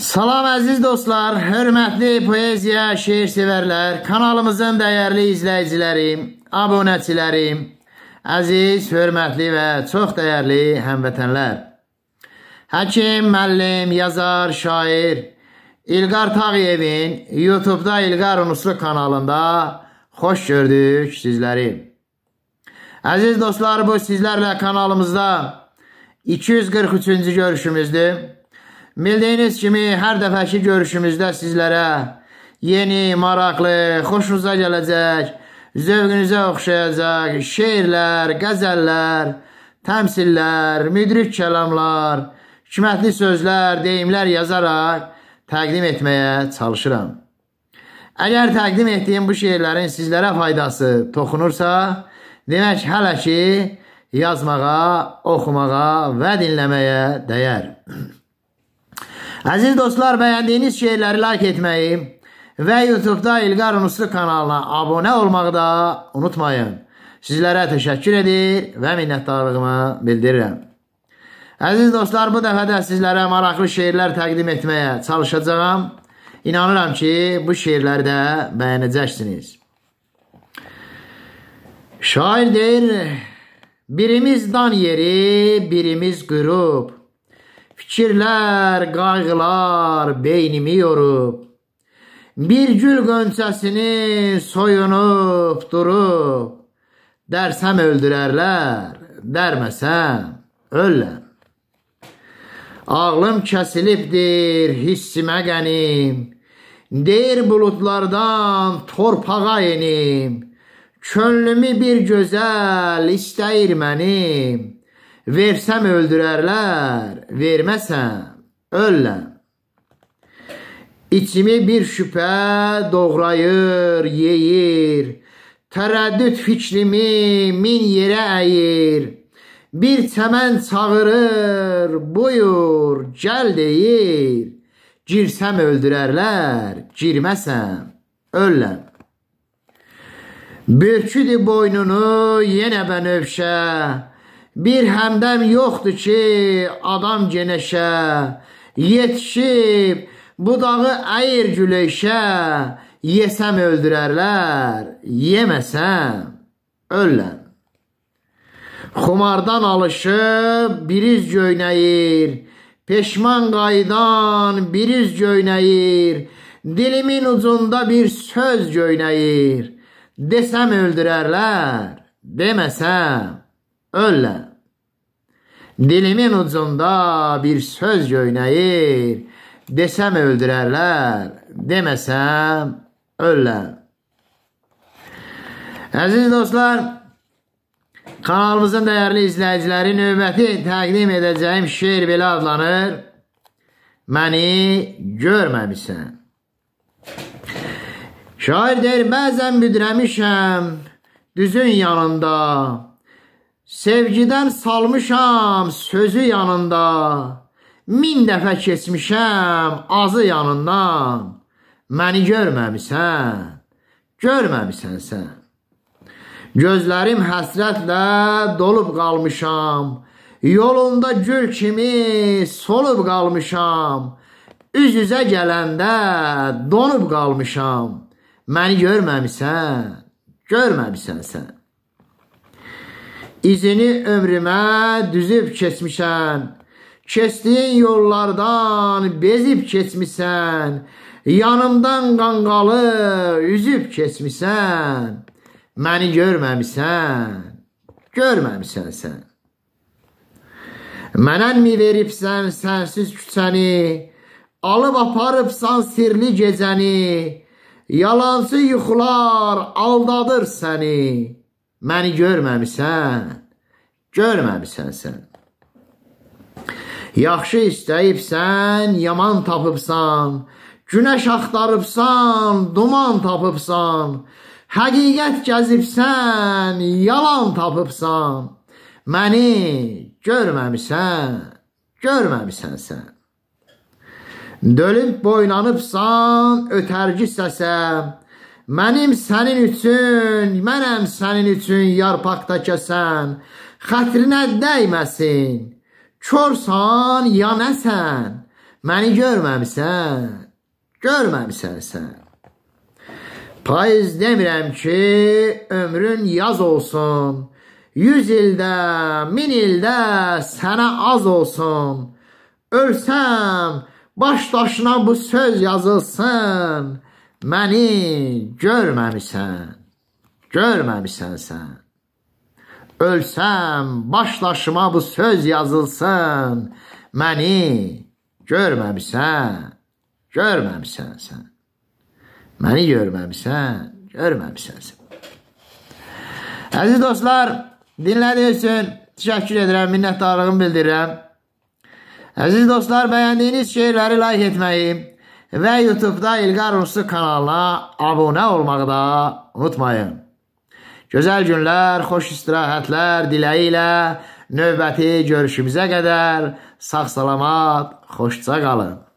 Salam əziz dostlar, hörmətli poeziya şeirsevərlər, kanalımızın dəyərli izləyiciləri, abunəçiləri, əziz, hörmətli və çox dəyərli həmvətənlər. Həkim, müəllim, yazar, şair İlqar Tağıyevin YouTube-da İlqar Unuslu kanalında xoş gördük sizləri. Əziz dostlar, bu sizlərlə kanalımızda 243-cü görüşümüzdür. Bildiyiniz kimi hər dəfəki görüşümüzdə sizlərə yeni, maraqlı, xoşunuza gələcək, zövqünüzə oxşayacaq şeirlər, qəzəllər, təmsillər, müdrik kəlamlar, hikmətli sözlər, deyimlər yazaraq təqdim etməyə çalışıram. Əgər təqdim etdiyim bu şeirlərin sizlərə faydası toxunursa, demək hələ ki yazmağa, oxumağa və dinləməyə dəyər. Əziz dostlar, bəyəndiyiniz şeyləri like etməyi və YouTube-da İlqar Unuslu kanalına abunə olmağı da unutmayın. Sizlərə təşəkkür edir və minnətdarlığımı bildirirəm. Əziz dostlar, bu dəfə də sizlərə maraqlı şeirlər təqdim etməyə çalışacağam. İnanıram ki, bu şeirləri də bəyənəcəksiniz. Şair deyir, birimiz dan yeri, birimiz qürub. Fikirlər, qayğılar beynimi yorub. Bir gül qönçəsini soyunub durub. Dərsəm öldürərlər, dərməsəm öləm. Ağlım kəsilibdir, hissimə qənim. Deyir buludlardan torpağa enim. Könlümü bir gözəl istəyir mənim. Versəm öldürərlər, verməsəm ölləm. İçimi bir şübhə doğrayır, yeyir. Tərəddüd fikrimi min yerə əyir. Bir çəmən çağırır, buyur, gəl deyir. Girsəm öldürərlər, girməsəm ölləm. Börküdü boynunu yenə bənövşə bir həmdəm yoxdur ki, adam genəşə, yetişib, budağı əyir güləşə, yesəm öldürərlər, yeməsəm, ölləm. Xumardan alışıb, biriz göynəyir, peşman qaydan biriz göynəyir, dilimin ucunda bir söz göynəyir, desəm öldürərlər, deməsəm, öllər. Dilimin ucunda bir söz göynəyir, desəm öldürərlər, deməsəm öllər. Əziz dostlar, kanalımızın dəyərli izləyiciləri növbəti təqdim edəcəyim şiir belə adlanır. Məni görməmisən. Şair deyir, bəzən büdrəmişəm, düzün yanında, Sevgidən salmışam sözü yanında, Min dəfə keçmişəm azı yanından, Məni görməmisən, görməmisən sən. Gözlərim həsrətlə dolub qalmışam, Yolunda gül kimi solub qalmışam, Üz-üzə gələndə donub qalmışam, Məni görməmisən, görməmisən sən. İzini ömrümə düzüb keçmişəm, Keçdiyin yollardan bezib keçmisən, Yanımdan qanqalı üzüb keçmisən, Məni görməmisən, görməmisən sən. Mənənmi veribsən sənsiz küçəni, Alıb aparıbsan sirli gecəni, Yalancı yuxular aldadır səni, Məni görməmisən, görməmisən sən. Yaxşı istəyibsən, yaman tapıbsan, günəş axtarıbsan, duman tapıbsan, həqiqət gəzibsən, yalan tapıbsan. Məni görməmisən, görməmisən sən. Dölüb boylanıbsan ötərgi səsə, Mənim sənin üçün, mənəm sənin üçün yarpaqda kəsən, xətrinə dəyməsin. Körsan ya nəsən, məni görməmsən, görməmsən sən. Payız demirəm ki, ömrün yaz olsun, yüz ildə, min ildə sənə az olsun. Ölsəm, baş daşına bu söz yazılsın. Məni görməmisən, görməmisən sən. Ölsəm, başlaşıma bu söz yazılsın, məni görməmisən, görməmisən sən. Məni görməmisən, görməmisən sən. Əziz dostlar, dinlədiyiniz üçün təşəkkür edirəm, minnətdarlığımı bildirirəm. Əziz dostlar, bəyəndiyiniz şeyləri layk etməyi, və YouTube-da İlqar Ruslu kanalına abunə olmağı da unutmayın. Gözəl günlər, xoş istirahətlər diləyi ilə növbəti görüşümüzə qədər sağ-salamat, xoşca qalın.